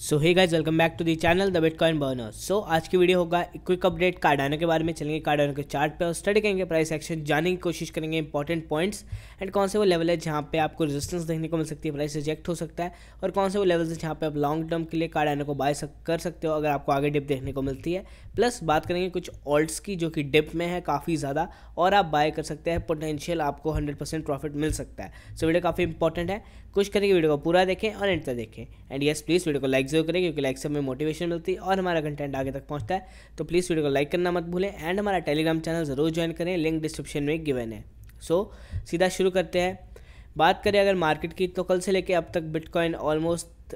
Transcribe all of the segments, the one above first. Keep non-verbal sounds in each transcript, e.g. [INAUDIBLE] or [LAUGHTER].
so hey guys welcome back to the channel the bitcoin burner so आज की video होगा quick update Cardano के बारे में चलेंगे कार्डानो के चार्ट पे और स्टडी करेंगे प्राइस एक्शन जानने की कोशिश करेंगे इंपॉर्टेंट पॉइंट्स एंड कौन से वो लेवल है जहाँ पे आपको रेजिस्टेंस देखने को मिल सकती है प्राइस रिजेक्ट हो सकता है और कौन से वो लेवल है जहाँ पे आप लॉन्ग टर्म के लिए कार्डानो को बाय कर सकते हो अगर आपको आगे डिप देखने को मिलती है प्लस बात करेंगे कुछ ऑल्ट्स की जो कि डिप में है काफ़ी ज़्यादा और आप बाय कर सकते हैं पोटेंशियल आपको हंड्रेड परसेंट प्रॉफिट मिल सकता है सो वीडियो काफ़ी इंपॉर्टेंट है कुछ करेंगे वीडियो को पूरा देखें और एंड तक देखें एंड यस प्लीज़ वीडियो को लाइक जरूर करें क्योंकि लाइक से हमें मोटिवेशन मिलती है और हमारा कंटेंट आगे तक पहुँचता है तो प्लीज़ वीडियो को लाइक करना मत भूलें एंड हमारा टेलीग्राम चैनल ज़रूर ज्वाइन करें लिंक डिस्क्रिप्शन में गिवन है सो so, सीधा शुरू करते हैं बात करें अगर मार्केट की तो कल से लेकर अब तक बिटकॉइन ऑलमोस्ट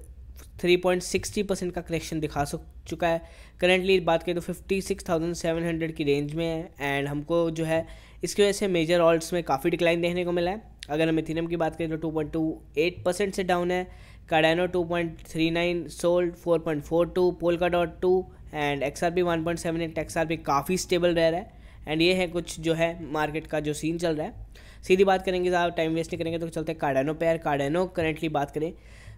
3.60 परसेंट का करेक्शन दिखा सक चुका है करेंटली बात करें तो 56,700 की रेंज में है एंड हमको जो है इसकी वजह से मेजर ऑल्ट्स में काफ़ी डिक्लाइन देखने को मिला है अगर हम इथिनियम की बात करें तो 2.28 परसेंट से डाउन है Cardano 2.39 sold 4.42 Polkadot two and X R P one point seven eight X R काफ़ी स्टेबल रह रहा है एंड ये है कुछ जो है मार्केट का जो सीन चल रहा है सीधी बात करेंगे साहब टाइम वेस्ट नहीं करेंगे तो चलते हैं कार्डानो पेयर कार्डानो करेंटली बात करें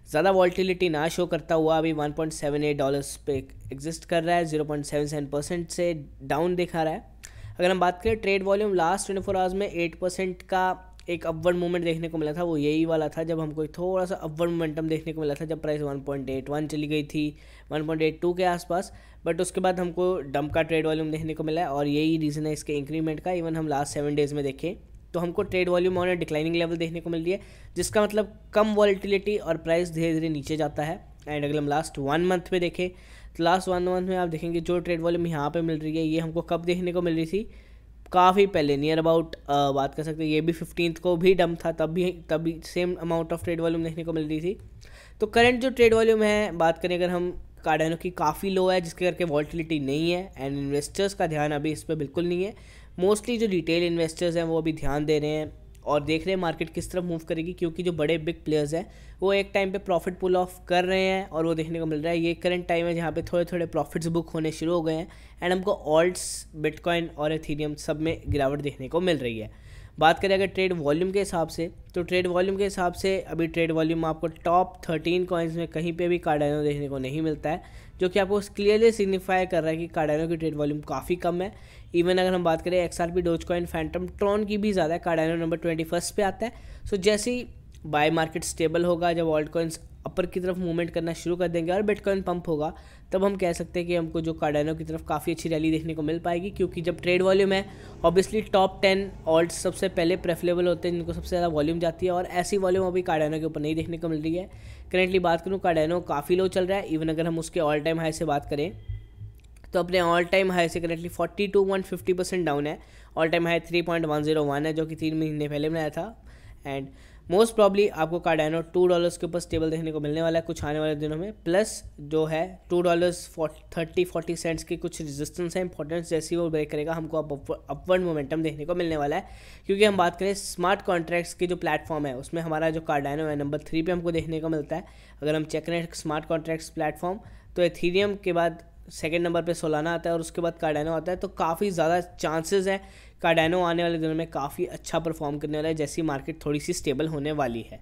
ज़्यादा वॉल्टिलिटी ना शो करता हुआ अभी 1.78 डॉलर्स पे एग्जिस्ट कर रहा है 0.77 परसेंट से डाउन दिखा रहा है अगर हम बात करें trade volume last twenty four hours में एट परसेंट का एक अपवर्ड मूवमेंट देखने को मिला था वो यही वाला था जब हमको थोड़ा सा अपवर्ड मोमेंटम देखने को मिला था जब प्राइस 1.81 चली गई थी 1.82 के आसपास बट उसके बाद हमको डम का ट्रेड वॉल्यूम देखने को मिला है और यही रीज़न है इसके इंक्रीमेंट का इवन हम लास्ट सेवन डेज़ में देखें तो हमको trade volume on declining level देखने को मिल रही है जिसका मतलब कम वॉलिटिलिटी और प्राइस धीरे धीरे नीचे जाता है एंड अगर हम लास्ट वन मंथ में देखें तो लास्ट वन मंथ में आप देखेंगे जो ट्रेड वॉल्यूम यहाँ पर मिल रही है ये हमको कब देखने को मिल रही थी काफ़ी पहले नियर अबाउट बात कर सकते हैं ये भी फिफ्टीन को भी डम था तब भी तब भी same amount of trade volume देखने को मिल रही थी तो करंट जो ट्रेड वॉल्यूम है बात करें अगर हम कार्डानो की काफ़ी लो है जिसके करके वॉल्टिलिटी नहीं है एंड इन्वेस्टर्स का ध्यान अभी इस पर बिल्कुल नहीं है मोस्टली जो रिटेल इन्वेस्टर्स हैं वो अभी ध्यान दे रहे हैं और देख रहे हैं मार्केट किस तरफ मूव करेगी क्योंकि जो बड़े बिग प्लेयर्स हैं वो एक टाइम पे प्रॉफिट पुल ऑफ कर रहे हैं और वो देखने को मिल रहा है ये करंट टाइम है जहाँ पे थोड़े थोड़े प्रॉफिट्स बुक होने शुरू हो गए हैं एंड हमको ऑल्ट्स बिटकॉइन और एथीरियम सब में गिरावट देखने को मिल रही है बात करें अगर ट्रेड वॉल्यूम के हिसाब से तो ट्रेड वॉल्यूम के हिसाब से अभी ट्रेड वॉल्यूम आपको टॉप थर्टीन कॉइन्स में कहीं पे भी कार्डानो देखने को नहीं मिलता है जो कि आपको क्लियरली सिग्निफाई कर रहा है कि कार्डानो की ट्रेड वॉल्यूम काफ़ी कम है इवन अगर हम बात करें X R P Doge coin Fantom Tron की भी ज़्यादा है कार्डानो नंबर ट्वेंटी फर्स्ट पर आता है सो जैसी बाय मार्केट स्टेबल होगा जब ऑल्ट कॉइन्स अपर की तरफ मूवमेंट करना शुरू कर देंगे और बिटकॉइन पंप होगा तब हम कह सकते हैं कि हमको जो कार्डानो की तरफ काफ़ी अच्छी रैली देखने को मिल पाएगी क्योंकि जब ट्रेड वॉल्यूम है ऑब्वियसली टॉप टेन ऑल्ट सबसे पहले प्रेफरेबल होते हैं जिनको सबसे ज़्यादा वॉल्यूम जाती है और ऐसी वॉल्यूम अभी कार्डानो के ऊपर नहीं देखने को मिल रही है करेंटली बात करूँ कार्डानो काफ़ी लो चल रहा है इवन अगर हम उसके ऑल टाइम हाई से बात करें तो अपने ऑल टाइम हाई से currently forty two one fifty percent down है all time high three point one zero one है जो कि तीन महीने पहले बनाया था एंड मोस्ट प्रॉब्ली आपको कार्डाइनो टू डॉलर्स के ऊपर स्टेबल देखने को मिलने वाला है कुछ आने वाले दिनों में प्लस जो है two dollars thirty forty cents की कुछ रिजिस्टेंस है इंपॉर्टेंस जैसी वो ब्रेक करेगा हमको अपवर्ड मोमेंटम देखने को मिलने वाला है क्योंकि हम बात करें स्मार्ट कॉन्ट्रैक्ट्स की जो प्लेटफॉर्म है उसमें हमारा जो कार्डाइनो है नंबर थ्री पर हमको देखने को मिलता है अगर हम चेक करें स्मार्ट कॉन्ट्रैक्ट्स प्लेटफॉर्म तो एथीरियम के बाद सेकेंड नंबर पे सोलाना आता है और उसके बाद कार्डाइनो आता है तो काफ़ी ज़्यादा चांसेस हैं कार्डेनो आने वाले दिनों में काफ़ी अच्छा परफॉर्म करने वाला है जैसी मार्केट थोड़ी सी स्टेबल होने वाली है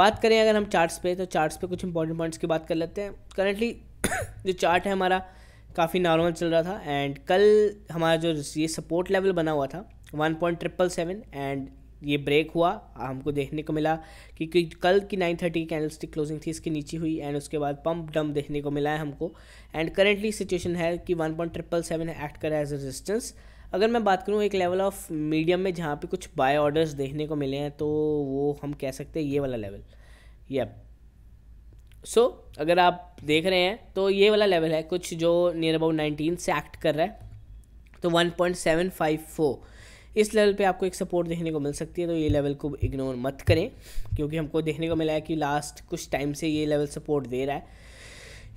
बात करें अगर हम चार्ट्स पे तो चार्ट्स पे कुछ इंपॉर्टेंट पॉइंट्स की बात कर लेते हैं करंटली [COUGHS] जो चार्ट है हमारा काफ़ी नॉर्मल चल रहा था एंड कल हमारा जो ये सपोर्ट लेवल बना हुआ था one point triple seven and ये ब्रेक हुआ हमको देखने को मिला क्योंकि कल की नाइन थर्टी की स्टिक क्लोजिंग थी इसके नीचे हुई एंड उसके बाद पंप डम देखने को मिला है हमको एंड करेंटली सिचुएशन है कि one point triple seven act करा एज रेजिस्टेंस अगर मैं बात करूँ एक लेवल ऑफ मीडियम में जहाँ पे कुछ बाय ऑर्डर्स देखने को मिले हैं तो वो हम कह सकते हैं ये वाला लेवल ये सो so, अगर आप देख रहे हैं तो ये वाला लेवल है कुछ जो नियर अबाउट नाइनटीन से एक्ट कर रहा है तो one point seven five four इस लेवल पे आपको एक सपोर्ट देखने को मिल सकती है तो ये लेवल को इग्नोर मत करें क्योंकि हमको देखने को मिला है कि लास्ट कुछ टाइम से ये लेवल सपोर्ट दे रहा है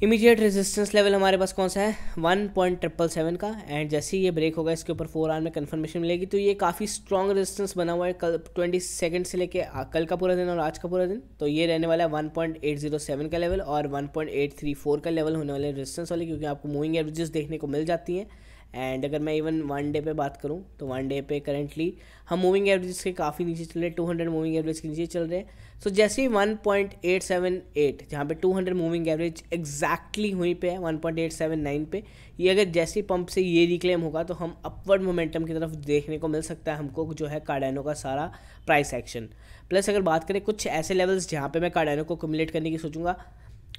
इमीडिएट रेजिस्टेंस लेवल हमारे पास कौन सा है वन पॉइंट ट्रिपल सेवन का एंड जैसे ही ये ब्रेक होगा इसके ऊपर फोर आर में कन्फर्मेशन मिलेगी तो ये काफ़ी स्ट्रॉन्ग रेजिस्टेंस बना हुआ है कल ट्वेंटी सेकेंड से लेके कल का पूरा दिन और आज का पूरा दिन तो ये रहने वाला है one point eight zero seven का लेवल और one point eight three four का लेवल होने वाले रेजिस्टेंस वाले क्योंकि आपको मूविंग एवरेजेस देखने को मिल जाती हैं एंड अगर मैं इवन वन डे पे बात करूँ तो वन डे पे करेंटली हम मूविंग एवरेज के काफ़ी नीचे चल रहे हैं टू हंड्रेड मूविंग एवरेज के नीचे चल रहे हैं सो so, जैसे ही one point eight seven eight जहाँ पर two hundred moving average exactly वहीं पे है one point eight seven nine पे ये अगर जैसे पंप से ये रिक्लेम होगा तो हम अपवर्ड मोमेंटम की तरफ देखने को मिल सकता है हमको जो है कार्डानो का सारा प्राइस एक्शन प्लस अगर बात करें कुछ ऐसे लेवल्स जहाँ पर मैं कार्डानो को कमुलेट करने की सोचूंगा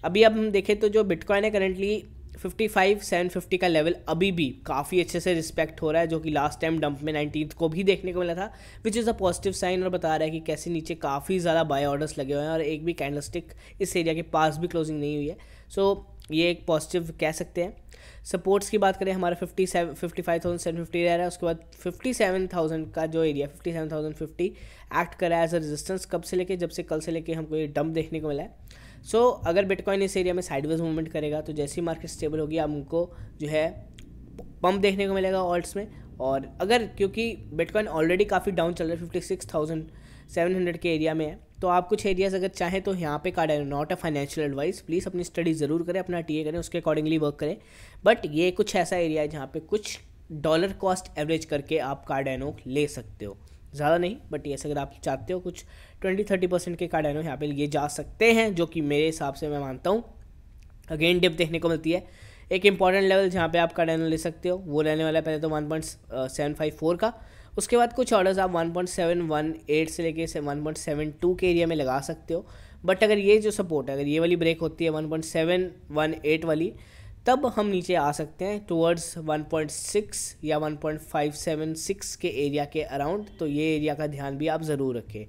अभी अब हम देखें तो जो बिटकॉइन है करेंटली 55 750 का लेवल अभी भी काफ़ी अच्छे से रिस्पेक्ट हो रहा है जो कि लास्ट टाइम डंप में नाइनटीन को भी देखने को मिला था which is a positive sign और बता रहा है कि कैसे नीचे काफ़ी ज़्यादा बाय ऑर्डर्स लगे हुए हैं और एक भी कैंडलस्टिक इस एरिया के पास भी क्लोजिंग नहीं हुई है सो so, ये एक पॉजिटिव कह सकते हैं सपोर्ट्स की बात करें हमारा fifty seven fifty five thousand seven fifty रह रहा है उसके बाद फिफ्टी सेवन थाउजेंड का जो area fifty seven thousand fifty act करा है एज अ रेजिस्टेंस कब से लेके जब से कल से लेके हमको ये डंप देखने को मिला है सो so, अगर बिटकॉइन इस एरिया में साइडवेज मूवमेंट करेगा तो जैसी मार्केट स्टेबल होगी उनको जो है पंप देखने को मिलेगा ऑल्ट्स में और अगर क्योंकि बिटकॉइन ऑलरेडी काफ़ी डाउन चल रहा है fifty six thousand seven hundred के एरिया में है तो आप कुछ एरियाज़ अगर चाहें तो यहाँ पे काट not a financial advice please अपनी स्टडी ज़रूर करें अपना टी करें उसके अकॉर्डिंगली वर्क करें बट ये कुछ ऐसा एरिया है जहाँ पे कुछ डॉलर कॉस्ट एवरेज करके आप कार्डेनो ले सकते हो ज़्यादा नहीं बट ये अगर आप चाहते हो कुछ ट्वेंटी थर्टी परसेंट के एनो यहाँ पे लिए जा सकते हैं जो कि मेरे हिसाब से मैं मानता हूँ अगेन डिप देखने को मिलती है एक इंपॉर्टेंट लेवल जहाँ पे आप एनो ले सकते हो वो रहने वाला है पहले तो one point seven five four का उसके बाद कुछ ऑर्डर्स आप one point seven one eight से लेके वन पॉइंट सेवन टू के एरिया में लगा सकते हो बट अगर ये जो सपोर्ट है अगर ये वाली ब्रेक होती है one point seven one eight वाली तब हम नीचे आ सकते हैं टूवर्ड्स 1.6 या 1.576 के एरिया के अराउंड तो ये एरिया का ध्यान भी आप ज़रूर रखें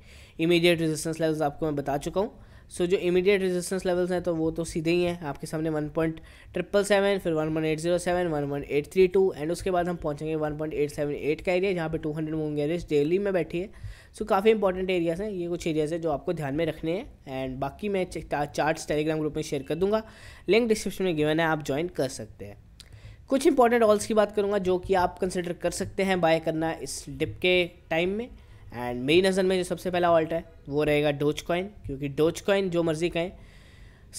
इमीडिएट रेजिस्टेंस लेवल्स आपको मैं बता चुका हूँ सो so, जो इमीडिएट रेजिस्टेंस लेवल्स हैं तो वो तो सीधे ही हैं आपके सामने वन पॉइंट ट्रिपल सेवन फिर one one eight zero seven one one eight three two and उसके बाद हम पहुँचेंगे one point eight seven eight का एरिया जहाँ पे two hundred moving average daily में बैठी है सो काफ़ी इंपॉर्टेंट एरियाज़ हैं ये कुछ एरियाज़ हैं जो आपको ध्यान में रखने हैं एंड बाकी मैं चार्ट्स टेलीग्राम ग्रुप में शेयर कर दूंगा लिंक डिस्क्रिप्शन में गिवन है आप ज्वाइन कर सकते हैं कुछ इंपॉर्टेंट ऑल्स की बात करूँगा जो कि आप कंसिडर कर सकते हैं बाय करना इस डिप के टाइम में एंड मेरी नज़र में जो सबसे पहला ऑल्ट है वो रहेगा डोज कॉइन क्योंकि डोज कॉइन जो मर्जी कहें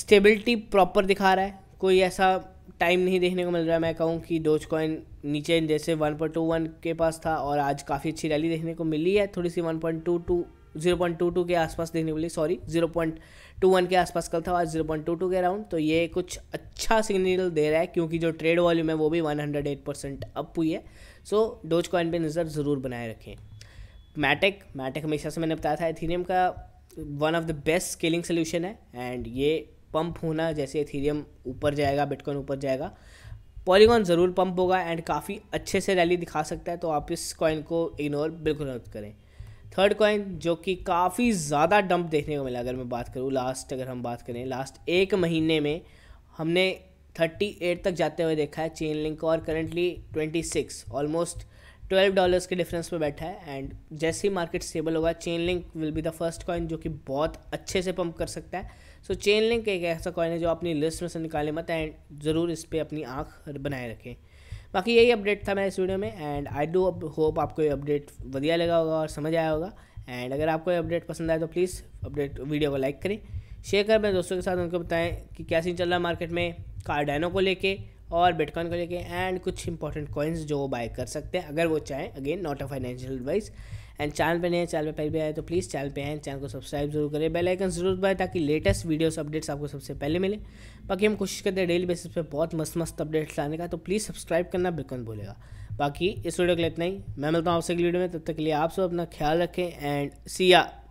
स्टेबिलिटी प्रॉपर दिखा रहा है कोई ऐसा टाइम नहीं देखने को मिल रहा है मैं कहूँ कि डोज कॉइन नीचे जैसे वन पॉइंट टू वन के पास था और आज काफ़ी अच्छी रैली देखने को मिली है थोड़ी सी one point two two zero point two two के आसपास देखने को मिली sorry zero point two one के आसपास कल था आज जीरो पॉइंट टू टू के अराउंड तो ये कुछ अच्छा सिग्नल दे रहा है क्योंकि जो ट्रेड वॉल्यूम है वो भी one hundred eight percent up हुई है सो डोज कॉइन पर नज़र ज़रूर बनाए रखें मैटिक मैटिक हमेशा से मैंने बताया था एथीनियम का one of the best scaling solution है एंड ये पंप होना जैसे इथीरियम ऊपर जाएगा बिटकॉइन ऊपर जाएगा पॉलीगॉन ज़रूर पंप होगा एंड काफ़ी अच्छे से रैली दिखा सकता है तो आप इस कॉइन को इग्नोर बिल्कुल मत करें थर्ड कॉइन जो कि काफ़ी ज़्यादा डंप देखने को मिला अगर मैं बात करूँ लास्ट अगर हम बात करें लास्ट एक महीने में हमने थर्टी एट तक जाते हुए देखा है चेन लिंक और currently twenty six almost twelve dollars के डिफरेंस पर बैठा है एंड जैसे ही मार्केट स्टेबल होगा Chainlink will be the first coin जो कि बहुत अच्छे से पंप कर सकता है सो चेन लिंक एक ऐसा कॉइन है जो अपनी लिस्ट में से निकाले मत एंड ज़रूर इस पर अपनी आँख बनाए रखें बाकी यही अपडेट था मैं इस वीडियो में एंड आई डू होप आपको ये अपडेट बढ़िया लगा होगा और समझ आया होगा एंड अगर आपको ये अपडेट पसंद आए तो प्लीज़ अपडेट वीडियो को लाइक करें शेयर कर मेरे दोस्तों के साथ उनको बताएं कि क्या सीन चल रहा है मार्केट में कार्डाइनो को लेके और बिटकॉइन को लेके एंड कुछ इंपॉर्टेंट कॉइन्स जो वो बाय कर सकते हैं अगर वो चाहें again not a financial advice and channel पर है चैनल पर पहले भी आए तो प्लीज़ चैनल पर आए चैनल को सब्सक्राइब जरूर करें बेल आइकन जरूर दबाएं ताकि लेटेस्ट वीडियोस अपडेट्स आपको सबसे पहले मिले बाकी हम कोशिश करते हैं डेली बेसिस पे बहुत मस्त मस्त अपडेट्स लाने का तो प्लीज़ सब्सक्राइब करना बिल्कुल भूलेगा बाकी इस वीडियो के लिए इतना ही मैं मिलता हूँ आपसे वीडियो में तब तक के लिए आप सब अपना ख्याल रखें एंड सिया